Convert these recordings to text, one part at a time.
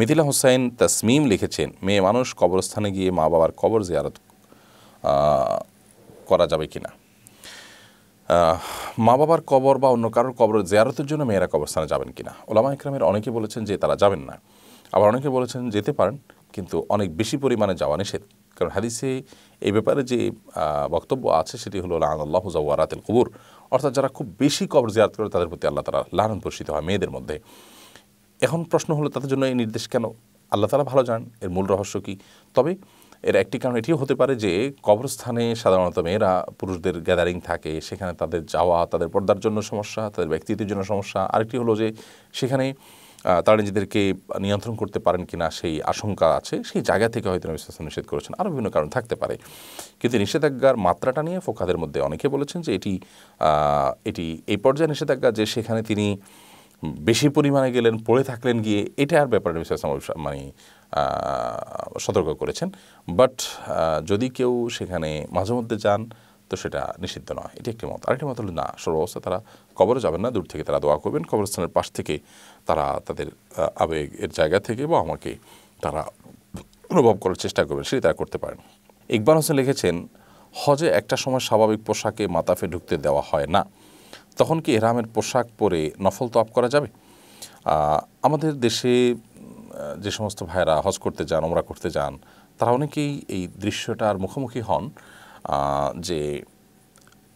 মিথিলা হোসাইন তাসমিম লিখেছেন মেয়ে মানুষ কবরস্থানে গিয়ে মা বাবার কবর জিয়ারত করা যাবে কিনা মা বাবার কবর বা অন্য কারোর কবর জিয়ারতের জন্য মেয়েরা কবরস্থানে যাবেন কিনা ওলামা ইকরামের অনেকে বলেছেন যে তারা যাবেন না আবার অনেকে বলেছেন যেতে পারেন কিন্তু অনেক বেশি পরিমাণে যাওয়া নিষেধ কারণ হাদিসে এই ব্যাপারে যে বক্তব্য আছে সেটি হলো আল্লাহ জাওয়ারাতেল কবুর অর্থাৎ যারা খুব বেশি কবর জিয়ারত করে তাদের প্রতি আল্লাহ তারা লালন পরিষিত হয় মেয়েদের মধ্যে এখন প্রশ্ন হলো তাদের জন্য এই নির্দেশ কেন আল্লাহ তালা ভালো জান এর মূল রহস্য কী তবে এর একটি কারণ এটিও হতে পারে যে কবরস্থানে সাধারণত মেয়েরা পুরুষদের গ্যাদারিং থাকে সেখানে তাদের যাওয়া তাদের পর্দার জন্য সমস্যা তাদের ব্যক্তিত্বের জন্য সমস্যা আরেকটি হলো যে সেখানে তারা নিজেদেরকে নিয়ন্ত্রণ করতে পারেন কি না সেই আশঙ্কা আছে সেই জায়গা থেকে হয়তো নবী সাল্লাম নিষেধ করেছেন আরও বিভিন্ন কারণ থাকতে পারে কিন্তু নিষেধাজ্ঞার মাত্রাটা নিয়ে ফোকাদের মধ্যে অনেকে বলেছেন যে এটি এটি এই পর্যায়ে নিষেধাজ্ঞা যে সেখানে তিনি বেশি পরিমাণে গেলেন পড়ে থাকলেন গিয়ে এটার ব্যাপারে নবী মানে সতর্ক করেছেন বাট যদি কেউ সেখানে মাঝে মধ্যে যান তো সেটা নিষিদ্ধ নয় এটি একটি মত আরেকটি মত হল না সর্বাবস্থা তারা কবরে যাবেন না দূর থেকে তারা দোয়া করবেন কবরস্থানের পাশ থেকে তারা তাদের আবেগের জায়গা থেকে বা আমাকে তারা অনুভব করার চেষ্টা করবেন সেটি তারা করতে পারেন ইকবাল হোসেন লিখেছেন হজে একটা সময় স্বাভাবিক পোশাকে মাতাফে ঢুকতে দেওয়া হয় না তখন কি এহরামের পোশাক পরে নফল তপ করা যাবে আমাদের দেশে যে সমস্ত ভাইরা হজ করতে যান ওমরা করতে যান তারা অনেকেই এই দৃশ্যটার মুখোমুখি হন যে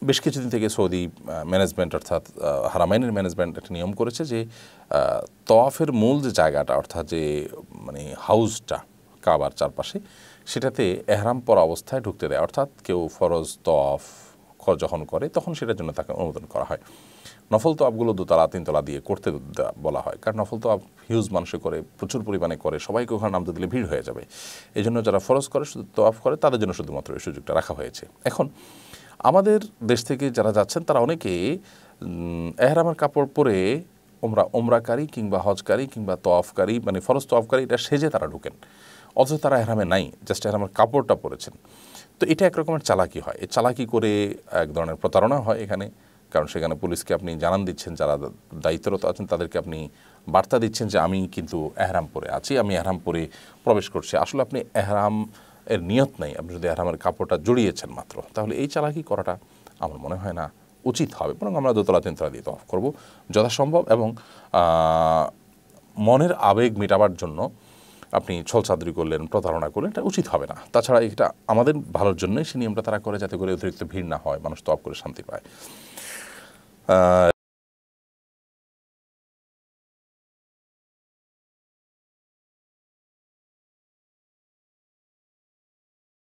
বেশ কিছুদিন থেকে সৌদি ম্যানেজমেন্ট অর্থাৎ হারামাইনের ম্যানেজমেন্ট একটা নিয়ম করেছে যে তওয়াফের মূল যে জায়গাটা অর্থাৎ যে মানে হাউসটা কাবার চারপাশে সেটাতে এহরাম পরা অবস্থায় ঢুকতে দেয় অর্থাৎ কেউ ফরজ তওয়াফ যখন করে তখন সেটার জন্য তাকে অনুমোদন করা হয় নফল তোয়াবগুলো দোতলা তিনতলা দিয়ে করতে বলা হয় কারণ নফল তোয়াব হিউজ মানুষে করে প্রচুর পরিমাণে করে সবাইকে ওখানে নামতে দিলে ভিড় হয়ে যাবে এই জন্য যারা ফরজ করে শুধু তোয়াফ করে তাদের জন্য শুধুমাত্র এই সুযোগটা রাখা হয়েছে এখন আমাদের দেশ থেকে যারা যাচ্ছেন তারা অনেকে এহরামের কাপড় পরে ওমরা ওমরাকারী কিংবা হজকারী কিংবা তোয়াফকারী মানে ফরজ তোয়াফকারী এটা সেজে তারা ঢুকেন অথচ তারা এহরামে নাই জাস্ট এহরামের কাপড়টা পরেছেন তো এটা এক রকমের চালাকি হয় এই চালাকি করে এক ধরনের প্রতারণা হয় এখানে কারণ সেখানে পুলিশকে আপনি জানান দিচ্ছেন যারা দায়িত্বরত আছেন তাদেরকে আপনি বার্তা দিচ্ছেন যে আমি কিন্তু এহরাম পরে আছি আমি এহরাম পরে প্রবেশ করছি আসলে আপনি এহরাম এর নিয়ত নাই আপনি যদি এহরামের কাপড়টা জড়িয়েছেন মাত্র তাহলে এই চালাকি করাটা আমার মনে হয় না উচিত হবে বরং আমরা দোতলা তিনতলা দিয়ে তফ করবো যথাসম্ভব এবং মনের আবেগ মেটাবার জন্য আপনি ছলচাদরি করলেন প্রতারণা করলেন এটা উচিত হবে না তাছাড়া এটা আমাদের ভালোর জন্যই সে নিয়মটা তারা করে যাতে করে অতিরিক্ত ভিড় না হয় মানুষ তপ করে শান্তি পায়